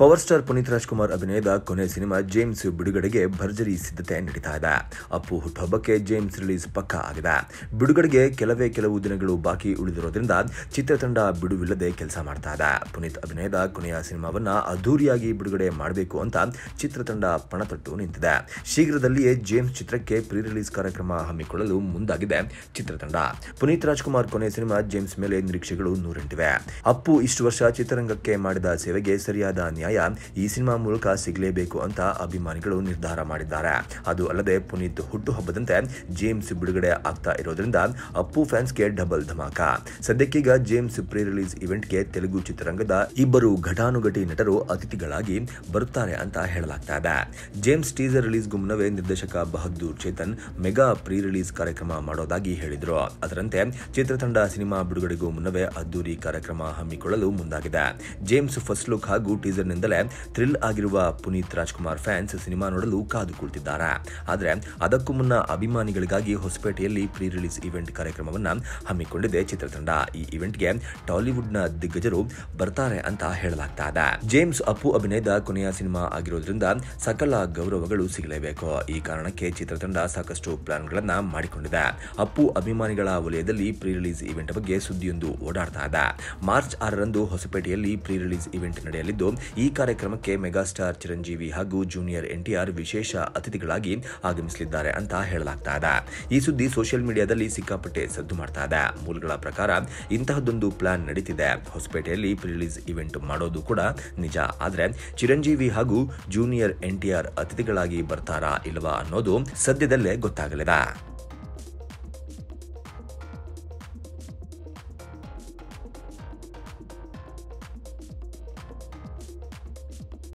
power star Puneeth Rajkumar ಅಭಿನಯದ ಕೊನೆ cinema James ಬಿಡುಗಡೆಗೆ ಭರ್ಜರಿ ಸಿದ್ಧತೆ ನಡೀತಾ ಇದೆ ಅಪ್ಪು ಹುಟ್ಟುಹಬ್ಬಕ್ಕೆ ಜೇಮ್ಸ್ ರಿಲೀಸ್ ಪಕ್ಕಾ ಆಗಿದೆ ಬಿಡುಗಡೆಗೆ ಕೆಲವೇ ಕೆಲವು ದಿನಗಳು ಬಾಕಿ ಉಳಿದಿರೋದ್ರಿಂದ ಚಿತ್ರತಂಡ ಬಿಡುವಿಲ್ಲದೆ ಕೆಲಸ ಮಾಡ್ತಾ ಇದೆ ಪುನೀತ್ ಅಭಿನಯದ ಕೊನೆಯ ಸಿನಿಮಾವನ್ನ ಅದ್ದೂರಿಯಾಗಿ ಬಿಡುಗಡೆ ಮಾಡಬೇಕು ಅಂತ ಚಿತ್ರತಂಡ ಪಣತಟ್ಟು ನಿಂತಿದೆ ಶೀಘ್ರದಲ್ಲಿಯೇ ಜೇಮ್ಸ್ ಚಿತ್ರಕ್ಕೆ ಪ್ರೀ ರಿಲೀಸ್ ಕಾರ್ಯಕ್ರಮ ಹಮ್ಮಿಕೊಳ್ಳಲು ಮುಂದಾಗಿದೆ ಚಿತ್ರತಂಡ ಪುನೀತ್ ರಾಜ್ಕುಮಾರ್ ಕೊನೆಯ ಸಿನಿಮಾ ಜೇಮ್ಸ್ ಮೇಲೆ ನಿರೀಕ್ಷೆಗಳು ನೂರೆಂಟಿವೆ ಅಪ್ಪು ಇಷ್ಟು ವರ್ಷ ಚಿತ್ರರಂಗಕ್ಕೆ ಮಾಡಿದ ಸೇವೆಗೆ ಸರಿಯಾದ ನ್ಯಾಯ ನ್ಯಾಯ ಈ ಸಿನಿಮಾ ಮೂಲಕ ಸಿಗಲೇಬೇಕು ಅಂತ ಅಭಿಮಾನಿಗಳು ನಿರ್ಧಾರ ಮಾಡಿದ್ದಾರೆ ಅದು ಅಲ್ಲದೆ ಪುನೀತ್ ಹುಟ್ಟುಹಬ್ಬದಂತೆ ಜೇಮ್ಸ್ ಬಿಡುಗಡೆ ಆಗ್ತಾ ಇರೋದ್ರಿಂದ ಅಪ್ಪು ಫ್ಯಾನ್ಸ್ಗೆ ಡಬಲ್ ಧಮಾಕ ಸದ್ಯಕ್ಕೀಗ ಜೇಮ್ಸ್ ಪ್ರೀ ರಿಲೀಸ್ ಇವೆಂಟ್ಗೆ ತೆಲುಗು ಚಿತ್ರರಂಗದ ಇಬ್ಬರು ಘಟಾನುಘಟಿ ನಟರು ಅತಿಥಿಗಳಾಗಿ ಬರುತ್ತಾರೆ ಅಂತ ಹೇಳಲಾಗ್ತಾ ಇದೆ ಜೇಮ್ಸ್ ಟೀಸರ್ ರಿಲೀಸ್ಗೂ ಮುನ್ನವೇ ನಿರ್ದೇಶಕ Bahaddur Chetan mega pre release ಕಾರ್ಯಕ್ರಮ ಮಾಡೋದಾಗಿ ಹೇಳಿದ್ರು ಅದರಂತೆ ಚಿತ್ರತಂಡ ಸಿನಿಮಾ ಬಿಡುಗಡೆಗೂ ಮುನ್ನವೇ ಅದ್ದೂರಿ ಕಾರ್ಯಕ್ರಮ ಹಮ್ಮಿಕೊಳ್ಳಲು ಮುಂದಾಗಿದೆ ಜೇಮ್ಸ್ ಫಸ್ಟ್ ಲುಕ್ ಹಾಗೂ ಟೀಸರ್ ಕಾರಣದಿಂದಲೇ ಥ್ರಿಲ್ ಆಗಿರುವ ಪುನೀತ್ ರಾಜ್ಕುಮಾರ್ ಫ್ಯಾನ್ಸ್ ಸಿನಿಮಾ ನೋಡಲು ಕಾದು ಕುಳಿತಿದ್ದಾರೆ ಆದರೆ ಅದಕ್ಕೂ ಮುನ್ನ ಅಭಿಮಾನಿಗಳಿಗಾಗಿ ಹೊಸಪೇಟೆಯಲ್ಲಿ ಪ್ರೀ ರಿಲೀಸ್ ಇವೆಂಟ್ ಕಾರ್ಯಕ್ರಮವನ್ನು ಹಮ್ಮಿಕೊಂಡಿದೆ ಚಿತ್ರತಂಡ ಈ ಇವೆಂಟ್ಗೆ ಟಾಲಿವುಡ್ನ ದಿಗ್ಗಜರು ಬರ್ತಾರೆ ಅಂತ ಹೇಳಲಾಗ್ತಾ ಇದೆ ಜೇಮ್ಸ್ ಅಪ್ಪು ಅಭಿನಯದ ಕೊನೆಯ ಸಿನಿಮಾ ಆಗಿರೋದ್ರಿಂದ ಸಕಲ ಗೌರವಗಳು ಸಿಗಲೇಬೇಕು ಈ ಕಾರಣಕ್ಕೆ ಚಿತ್ರತಂಡ ಸಾಕಷ್ಟು ಪ್ಲಾನ್ಗಳನ್ನು ಮಾಡಿಕೊಂಡಿದೆ ಅಪ್ಪು ಅಭಿಮಾನಿಗಳ ವಲಯದಲ್ಲಿ ಪ್ರೀ ರಿಲೀಸ್ ಇವೆಂಟ್ ಬಗ್ಗೆ ಸುದ್ದಿಯೊಂದು ಓಡಾಡ್ತಾ ಇದೆ ಮಾರ್ಚ್ ಆರರಂದು ಹೊಸಪೇಟೆಯಲ್ಲಿ ಪ್ರೀ ರಿಲೀಸ್ ಇವೆಂಟ್ ನಡೆಯಲಿದ್ದು ಈ ಈ ಕಾರ್ಯಕ್ರಮಕ್ಕೆ ಮೆಗಾಸ್ಟಾರ್ ಚಿರಂಜೀವಿ ಹಾಗೂ ಜೂನಿಯರ್ ಎನ್ಟಿಆರ್ ವಿಶೇಷ ಅತಿಥಿಗಳಾಗಿ ಆಗಮಿಸಲಿದ್ದಾರೆ ಅಂತ ಹೇಳಲಾಗ್ತಾ ಇದೆ ಈ ಸುದ್ದಿ ಸೋಷಿಯಲ್ ಮೀಡಿಯಾದಲ್ಲಿ ಸಿಕ್ಕಾಪಟ್ಟೆ ಸದ್ದು ಮಾಡ್ತಾ ಇದೆ ಮೂಲಗಳ ಪ್ರಕಾರ ಇಂತಹದ್ದೊಂದು ಪ್ಲಾನ್ ನಡೀತಿದೆ ಹೊಸಪೇಟೆಯಲ್ಲಿ ರಿಲೀಸ್ ಇವೆಂಟ್ ಮಾಡೋದು ಕೂಡ ನಿಜ ಆದರೆ ಚಿರಂಜೀವಿ ಹಾಗೂ ಜೂನಿಯರ್ ಎನ್ಟಿಆರ್ ಅತಿಥಿಗಳಾಗಿ ಬರ್ತಾರಾ ಇಲ್ಲವಾ ಅನ್ನೋದು ಸದ್ಯದಲ್ಲೇ ಗೊತ್ತಾಗಲಿದೆ